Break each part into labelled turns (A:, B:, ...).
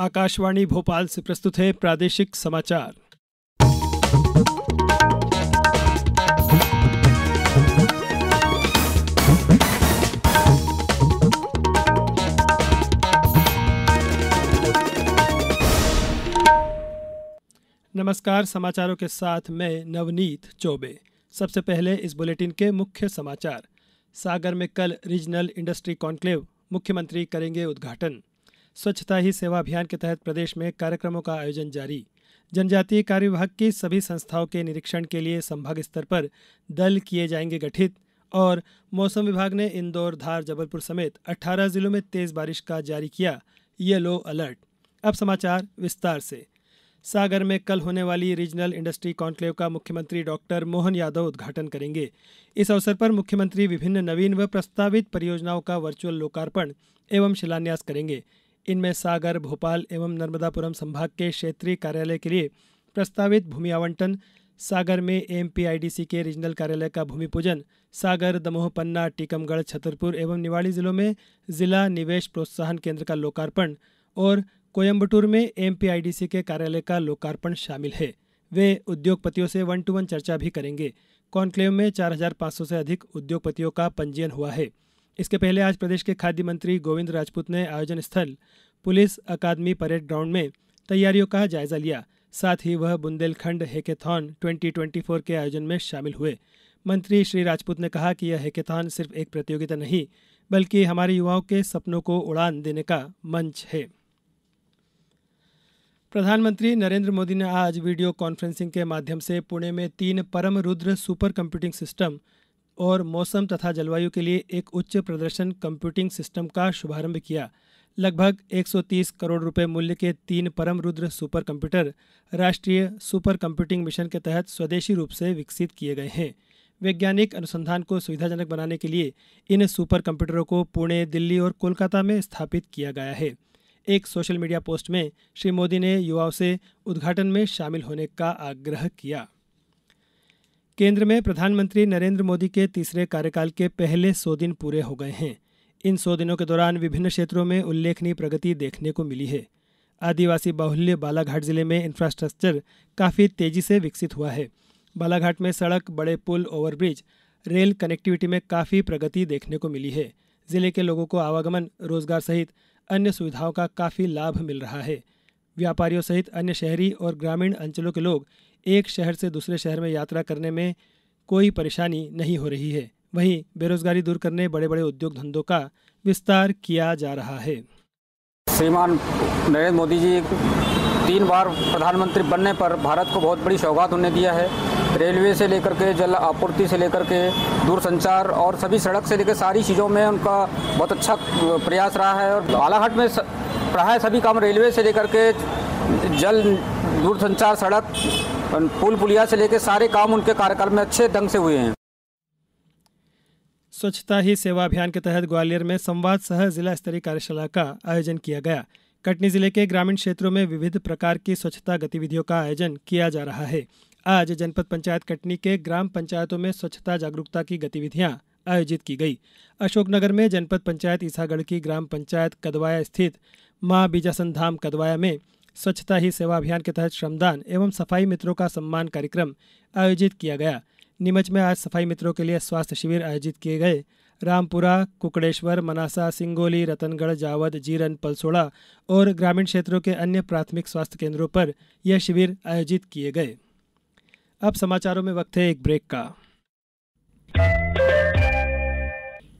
A: आकाशवाणी भोपाल से प्रस्तुत है प्रादेशिक समाचार नमस्कार समाचारों के साथ मैं नवनीत चौबे सबसे पहले इस बुलेटिन के मुख्य समाचार सागर में कल रीजनल इंडस्ट्री कॉन्क्लेव मुख्यमंत्री करेंगे उद्घाटन स्वच्छता ही सेवा अभियान के तहत प्रदेश में कार्यक्रमों का आयोजन जारी जनजातीय कार्य विभाग की सभी संस्थाओं के निरीक्षण के लिए संभाग स्तर पर दल किए जाएंगे गठित और मौसम विभाग ने इंदौर धार जबलपुर समेत 18 जिलों में तेज बारिश का जारी किया येलो अलर्ट अब समाचार विस्तार से सागर में कल होने वाली रीजनल इंडस्ट्री कॉन्क्लेव का मुख्यमंत्री डॉक्टर मोहन यादव उद्घाटन करेंगे इस अवसर पर मुख्यमंत्री विभिन्न नवीन व प्रस्तावित परियोजनाओं का वर्चुअल लोकार्पण एवं शिलान्यास करेंगे इनमें सागर भोपाल एवं नर्मदापुरम संभाग के क्षेत्रीय कार्यालय के लिए प्रस्तावित भूमि आवंटन सागर में एम के रीजनल कार्यालय का भूमि पूजन सागर दमोह पन्ना टीकमगढ़ छतरपुर एवं निवाड़ी जिलों में जिला निवेश प्रोत्साहन केंद्र का लोकार्पण और कोयम्बटूर में एम के कार्यालय का लोकार्पण शामिल है वे उद्योगपतियों से वन टू वन चर्चा भी करेंगे कॉन्क्लेव में 4,500 से अधिक उद्योगपतियों का पंजीयन हुआ है इसके पहले आज प्रदेश के खाद्य मंत्री गोविंद राजपूत ने आयोजन स्थल पुलिस अकादमी परेड ग्राउंड में तैयारियों का जायजा लिया साथ ही वह बुंदेलखंड हैकेथॉन 2024 के आयोजन में शामिल हुए मंत्री श्री राजपूत ने कहा कि यह हैकेथॉन सिर्फ एक प्रतियोगिता नहीं बल्कि हमारे युवाओं के सपनों को उड़ान देने का मंच है प्रधानमंत्री नरेंद्र मोदी ने आज वीडियो कॉन्फ्रेंसिंग के माध्यम से पुणे में तीन Param Rudra super computing system और मौसम तथा जलवायु के लिए एक उच्च प्रदर्शन कंप्यूटिंग सिस्टम का शुभारंभ किया लगभग 130 करोड़ रुपए मूल्य के तीन परम रुद्र सुपर कंप्यूटर राष्ट्रीय सुपर कंप्यूटिंग मिशन के तहत स्वदेशी रूप से विकसित किए गए हैं वैज्ञानिक अनुसंधान को सुविधाजनक बनाने के लिए इन सुपर कंप्यूटरों को पुणे दिल्ली और कोलकाता में स्थापित किया गया है एक सोशल मीडिया पोस्ट में श्री मोदी ने युवाओं से उद्घाटन में शामिल होने का आग्रह किया केंद्र में प्रधानमंत्री नरेंद्र मोदी के तीसरे कार्यकाल के पहले सौ दिन पूरे हो गए हैं इन सौ दिनों के दौरान विभिन्न क्षेत्रों में उल्लेखनीय प्रगति देखने को मिली है आदिवासी बाहुल्य बालाघाट जिले में इंफ्रास्ट्रक्चर काफ़ी तेजी से विकसित हुआ है बालाघाट में सड़क बड़े पुल ओवरब्रिज रेल कनेक्टिविटी में काफ़ी प्रगति देखने को मिली है जिले के लोगों को आवागमन रोजगार सहित अन्य सुविधाओं का काफ़ी लाभ मिल रहा है व्यापारियों सहित अन्य शहरी और ग्रामीण अंचलों के लोग एक शहर से दूसरे शहर में यात्रा करने में कोई परेशानी नहीं हो रही है वहीं बेरोजगारी दूर करने बड़े बड़े उद्योग धंधों का विस्तार किया जा रहा है श्रीमान नरेंद्र मोदी जी तीन बार प्रधानमंत्री बनने पर भारत को बहुत बड़ी सौगात उन्हें दिया है रेलवे से लेकर के जल आपूर्ति से लेकर के दूरसंचार और सभी सड़क से लेकर सारी चीज़ों में उनका बहुत अच्छा प्रयास रहा है और बालाघाट में प्राय सभी काम रेलवे से लेकर के जल दूरसंचार सड़क पुल पुलिया से लेकर सारे काम उनके कार्यकाल में अच्छे ढंग से हुए हैं स्वच्छता ही सेवा अभियान के तहत ग्वालियर में संवाद सह जिला स्तरीय कार्यशाला का आयोजन किया गया कटनी जिले के ग्रामीण क्षेत्रों में विविध प्रकार की स्वच्छता गतिविधियों का आयोजन किया जा रहा है आज जनपद पंचायत कटनी के ग्राम पंचायतों में स्वच्छता जागरूकता की गतिविधियां आयोजित की गई अशोकनगर में जनपद पंचायत ईसागढ़ की ग्राम पंचायत कदवाया स्थित मां बीजासन धाम कदवाया में स्वच्छता ही सेवा अभियान के तहत श्रमदान एवं सफाई मित्रों का सम्मान कार्यक्रम आयोजित किया गया नीमच में आज सफाई मित्रों के लिए स्वास्थ्य शिविर आयोजित किए गए रामपुरा कुकड़ेश्वर मनासा सिंगोली रतनगढ़ जावद जीरन पलसोड़ा और ग्रामीण क्षेत्रों के अन्य प्राथमिक स्वास्थ्य केंद्रों पर यह शिविर आयोजित किए गए अब समाचारों में वक्त है एक ब्रेक का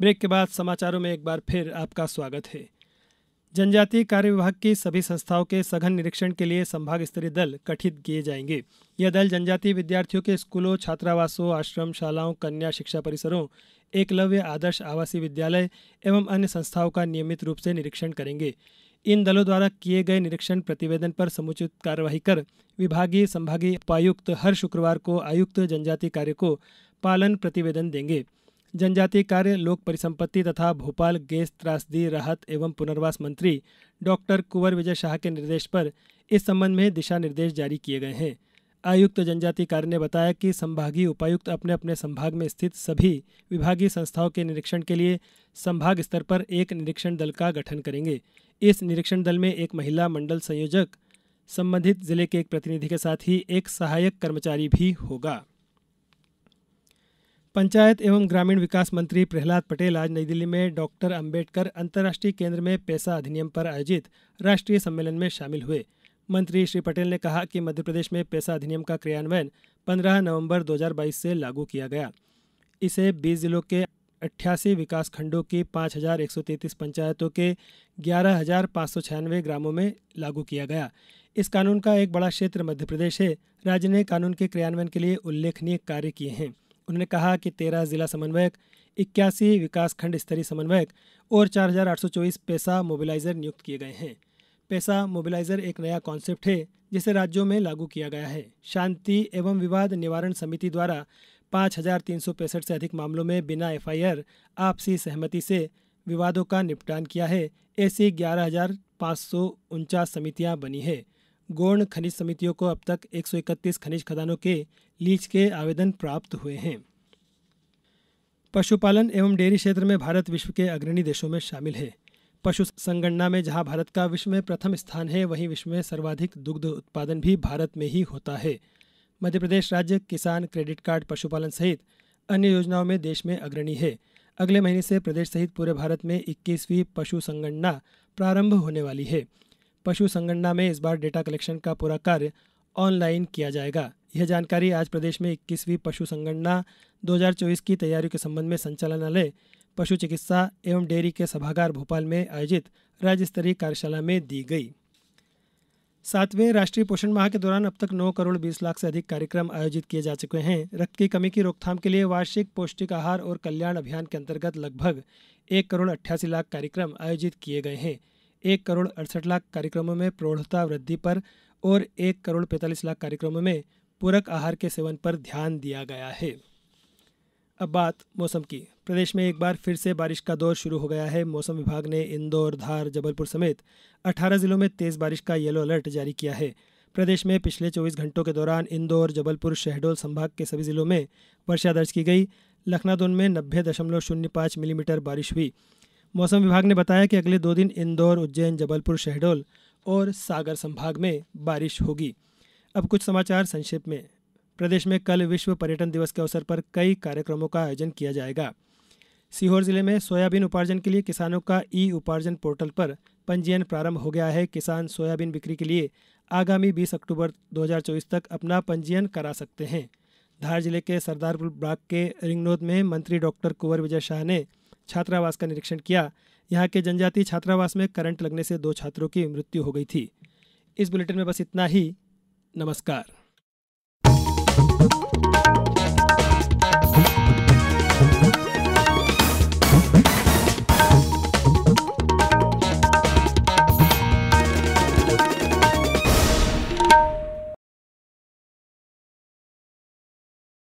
A: ब्रेक के बाद समाचारों में एक बार फिर आपका स्वागत है जनजातीय कार्य विभाग की सभी संस्थाओं के सघन निरीक्षण के लिए संभाग स्तरीय दल गठित किए जाएंगे यह दल जनजातीय विद्यार्थियों के स्कूलों छात्रावासों आश्रम शालाओं कन्या शिक्षा परिसरों एकलव्य आदर्श आवासीय विद्यालय एवं अन्य संस्थाओं का नियमित रूप से निरीक्षण करेंगे इन दलों द्वारा किए गए निरीक्षण प्रतिवेदन पर समुचित कार्यवाही कर विभागीय संभागीय उपायुक्त हर शुक्रवार को आयुक्त जनजाति कार्य को पालन प्रतिवेदन देंगे जनजातीय कार्य लोक परिसंपत्ति तथा भोपाल गैस त्रासदी राहत एवं पुनर्वास मंत्री डॉक्टर कुंवर विजय शाह के निर्देश पर इस संबंध में दिशा निर्देश जारी किए गए हैं आयुक्त जनजाति कार्य ने बताया कि संभागीय उपायुक्त अपने अपने संभाग में स्थित सभी विभागीय संस्थाओं के निरीक्षण के लिए संभाग स्तर पर एक निरीक्षण दल का गठन करेंगे इस निरीक्षण दल में एक महिला मंडल संयोजक संबंधित जिले के एक प्रतिनिधि के साथ ही एक सहायक कर्मचारी भी होगा पंचायत एवं ग्रामीण विकास मंत्री प्रहलाद पटेल आज नई दिल्ली में डॉक्टर अंबेडकर अंतर्राष्ट्रीय केंद्र में पैसा अधिनियम पर आयोजित राष्ट्रीय सम्मेलन में शामिल हुए मंत्री श्री पटेल ने कहा कि मध्य प्रदेश में पैसा अधिनियम का क्रियान्वयन 15 नवंबर 2022 से लागू किया गया इसे 20 जिलों के अट्ठासी विकास खंडों की 5,133 पंचायतों के ग्यारह ग्रामों में लागू किया गया इस कानून का एक बड़ा क्षेत्र मध्य प्रदेश है राज्य ने कानून के क्रियान्वयन के लिए उल्लेखनीय कार्य किए हैं उन्होंने कहा कि तेरह जिला समन्वयक इक्यासी विकासखंड स्तरीय समन्वयक और चार हजार आठ सौ चौबीस पैसा मोबिलाइजर नियुक्त किए गए हैं पैसा मोबिलाइजर एक नया कॉन्सेप्ट है जिसे राज्यों में लागू किया गया है शांति एवं विवाद निवारण समिति द्वारा पाँच हजार तीन सौ पैंसठ से अधिक मामलों में बिना एफआईआर आपसी सहमति से विवादों का निपटान किया है ऐसी ग्यारह हजार पाँच सौ उनचास समितियाँ बनी है गौण खनिज समितियों को अब तक एक सौ इकतीस खनिज खदानों के लीज के आवेदन प्राप्त हुए हैं पशुपालन एवं डेयरी क्षेत्र में भारत विश्व के अग्रणी देशों में शामिल है पशु संगणना में जहां भारत का विश्व में प्रथम स्थान है वहीं विश्व में सर्वाधिक दुग्ध उत्पादन भी भारत में ही होता है मध्य प्रदेश राज्य किसान क्रेडिट कार्ड पशुपालन सहित अन्य योजनाओं में देश में अग्रणी है अगले महीने से प्रदेश सहित पूरे भारत में इक्कीसवीं पशु संगणना प्रारंभ होने वाली है पशु संगणना में इस बार डेटा कलेक्शन का पूरा कार्य ऑनलाइन किया जाएगा यह जानकारी आज प्रदेश में इक्कीसवीं पशु संगणना 2024 की तैयारियों के संबंध में संचालनालय पशु चिकित्सा एवं डेयरी के सभागार भोपाल में आयोजित राज्य स्तरीय कार्यशाला में दी गई सातवें राष्ट्रीय पोषण माह के दौरान अब तक 9 करोड़ 20 लाख से अधिक कार्यक्रम आयोजित किए जा चुके हैं रक्त की कमी की रोकथाम के लिए वार्षिक पौष्टिक आहार और कल्याण अभियान के अंतर्गत लगभग एक करोड़ अट्ठासी लाख कार्यक्रम आयोजित किए गए हैं एक करोड़ अड़सठ लाख कार्यक्रमों में प्रौढ़ता वृद्धि पर और एक करोड़ पैंतालीस लाख कार्यक्रमों में पूरक आहार के सेवन पर ध्यान दिया गया है अब बात मौसम की प्रदेश में एक बार फिर से बारिश का दौर शुरू हो गया है मौसम विभाग ने इंदौर धार जबलपुर समेत 18 जिलों में तेज बारिश का येलो अलर्ट जारी किया है प्रदेश में पिछले 24 घंटों के दौरान इंदौर जबलपुर शहडोल संभाग के सभी जिलों में वर्षा दर्ज की गई लखनादून में नब्बे दशमलव शून्य पाँच मिलीमीटर बारिश हुई मौसम विभाग ने बताया कि अगले दो दिन इंदौर उज्जैन जबलपुर शहडोल और सागर संभाग में बारिश होगी अब कुछ समाचार संक्षेप में प्रदेश में कल विश्व पर्यटन दिवस के अवसर पर कई कार्यक्रमों का आयोजन किया जाएगा सीहोर जिले में सोयाबीन उपार्जन के लिए किसानों का ई उपार्जन पोर्टल पर पंजीयन प्रारंभ हो गया है किसान सोयाबीन बिक्री के लिए आगामी 20 अक्टूबर 2024 तक अपना पंजीयन करा सकते हैं धार जिले के सरदारपुर ब्लॉक के रिंगनोद में मंत्री डॉक्टर कुंवर विजय शाह ने छात्रावास का निरीक्षण किया यहाँ के जनजातीय छात्रावास में करंट लगने से दो छात्रों की मृत्यु हो गई थी इस बुलेटिन में बस इतना ही नमस्कार